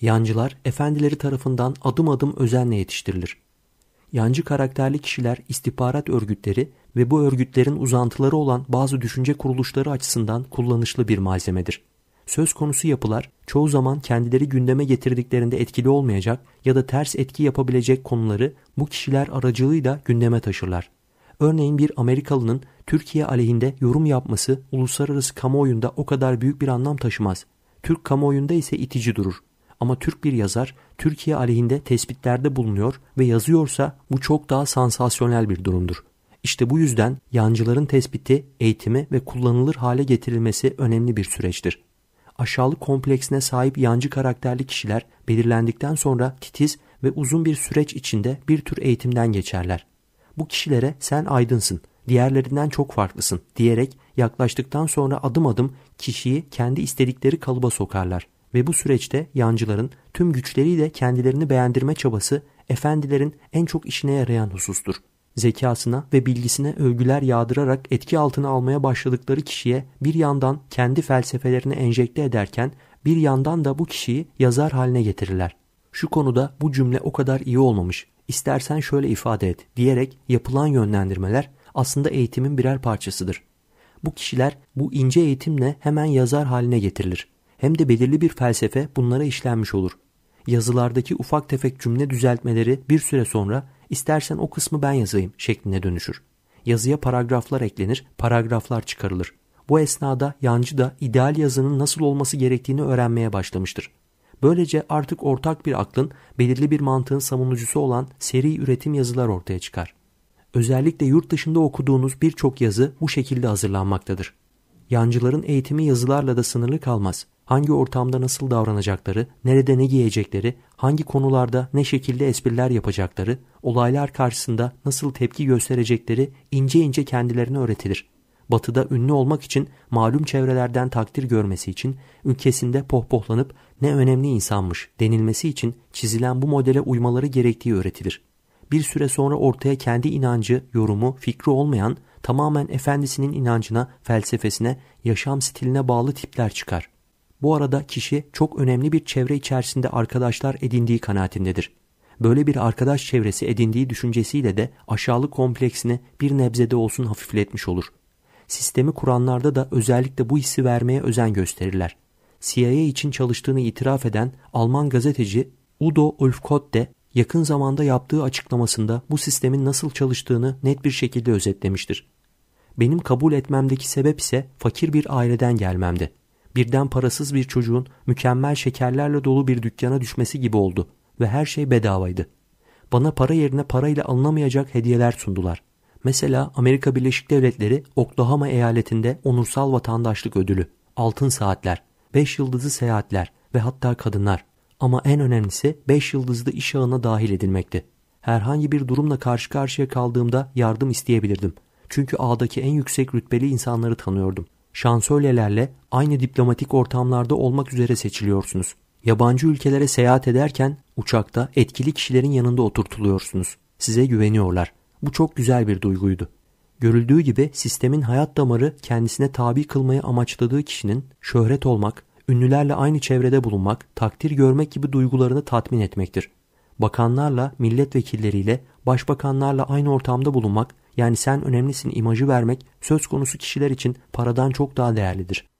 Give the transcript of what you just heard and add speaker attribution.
Speaker 1: Yancılar efendileri tarafından adım adım özenle yetiştirilir. Yancı karakterli kişiler istihbarat örgütleri ve bu örgütlerin uzantıları olan bazı düşünce kuruluşları açısından kullanışlı bir malzemedir. Söz konusu yapılar çoğu zaman kendileri gündeme getirdiklerinde etkili olmayacak ya da ters etki yapabilecek konuları bu kişiler aracılığıyla gündeme taşırlar. Örneğin bir Amerikalının Türkiye aleyhinde yorum yapması uluslararası kamuoyunda o kadar büyük bir anlam taşımaz. Türk kamuoyunda ise itici durur. Ama Türk bir yazar Türkiye aleyhinde tespitlerde bulunuyor ve yazıyorsa bu çok daha sansasyonel bir durumdur. İşte bu yüzden yancıların tespiti, eğitimi ve kullanılır hale getirilmesi önemli bir süreçtir. Aşağılık kompleksine sahip yancı karakterli kişiler belirlendikten sonra titiz ve uzun bir süreç içinde bir tür eğitimden geçerler. Bu kişilere sen aydınsın, diğerlerinden çok farklısın diyerek yaklaştıktan sonra adım adım kişiyi kendi istedikleri kalıba sokarlar ve bu süreçte yancıların tüm güçleriyle kendilerini beğendirme çabası efendilerin en çok işine yarayan husustur. Zekasına ve bilgisine övgüler yağdırarak etki altına almaya başladıkları kişiye bir yandan kendi felsefelerini enjekte ederken bir yandan da bu kişiyi yazar haline getirirler. Şu konuda bu cümle o kadar iyi olmamış, İstersen şöyle ifade et diyerek yapılan yönlendirmeler aslında eğitimin birer parçasıdır. Bu kişiler bu ince eğitimle hemen yazar haline getirilir hem de belirli bir felsefe bunlara işlenmiş olur. Yazılardaki ufak tefek cümle düzeltmeleri bir süre sonra istersen o kısmı ben yazayım şekline dönüşür. Yazıya paragraflar eklenir, paragraflar çıkarılır. Bu esnada yancı da ideal yazının nasıl olması gerektiğini öğrenmeye başlamıştır. Böylece artık ortak bir aklın, belirli bir mantığın savunucusu olan seri üretim yazılar ortaya çıkar. Özellikle yurt dışında okuduğunuz birçok yazı bu şekilde hazırlanmaktadır. Yancıların eğitimi yazılarla da sınırlı kalmaz hangi ortamda nasıl davranacakları, nerede ne giyecekleri, hangi konularda ne şekilde espriler yapacakları, olaylar karşısında nasıl tepki gösterecekleri ince ince kendilerine öğretilir. Batı'da ünlü olmak için, malum çevrelerden takdir görmesi için, ülkesinde pohpohlanıp ne önemli insanmış denilmesi için çizilen bu modele uymaları gerektiği öğretilir. Bir süre sonra ortaya kendi inancı, yorumu, fikri olmayan, tamamen efendisinin inancına, felsefesine, yaşam stiline bağlı tipler çıkar. Bu arada kişi çok önemli bir çevre içerisinde arkadaşlar edindiği kanaatindedir. Böyle bir arkadaş çevresi edindiği düşüncesiyle de aşağılık kompleksini bir nebzede olsun hafifletmiş olur. Sistemi kuranlarda da özellikle bu hissi vermeye özen gösterirler. CIA için çalıştığını itiraf eden Alman gazeteci Udo Ulfkott de yakın zamanda yaptığı açıklamasında bu sistemin nasıl çalıştığını net bir şekilde özetlemiştir. Benim kabul etmemdeki sebep ise fakir bir aileden gelmemdi birden parasız bir çocuğun mükemmel şekerlerle dolu bir dükkana düşmesi gibi oldu ve her şey bedavaydı. Bana para yerine parayla alınamayacak hediyeler sundular. Mesela Amerika Birleşik Devletleri Oklahoma eyaletinde onursal vatandaşlık ödülü, altın saatler, 5 yıldızlı seyahatler ve hatta kadınlar. Ama en önemlisi 5 yıldızlı iş ağına dahil edilmekti. Herhangi bir durumla karşı karşıya kaldığımda yardım isteyebilirdim. Çünkü ağdaki en yüksek rütbeli insanları tanıyordum şansölyelerle aynı diplomatik ortamlarda olmak üzere seçiliyorsunuz. Yabancı ülkelere seyahat ederken uçakta etkili kişilerin yanında oturtuluyorsunuz. Size güveniyorlar. Bu çok güzel bir duyguydu. Görüldüğü gibi sistemin hayat damarı kendisine tabi kılmayı amaçladığı kişinin şöhret olmak, ünlülerle aynı çevrede bulunmak, takdir görmek gibi duygularını tatmin etmektir bakanlarla, milletvekilleriyle, başbakanlarla aynı ortamda bulunmak, yani sen önemlisin imajı vermek söz konusu kişiler için paradan çok daha değerlidir.